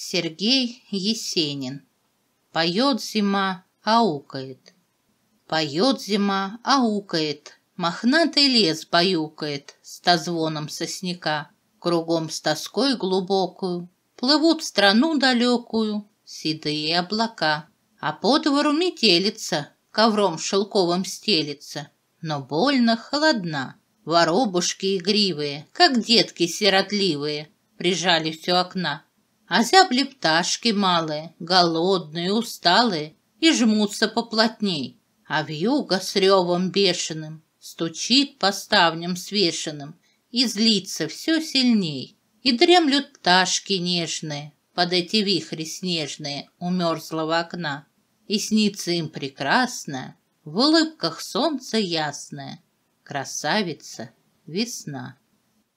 Сергей Есенин. Поет зима, аукает. Поет зима, аукает. Мохнатый лес баюкает тозвоном сосняка. Кругом с тоской глубокую Плывут в страну далекую Седые облака. А по двору метелица, Ковром шелковым стелится, Но больно холодна. Воробушки игривые, Как детки сиротливые, прижали все окна. А зябли пташки малые, голодные, усталые, и жмутся поплотней. А вьюга с ревом бешеным стучит по ставням свешенным и злится все сильней. И дремлют пташки нежные под эти вихри снежные у мерзлого окна. И снится им прекрасная, в улыбках солнце ясное, красавица весна.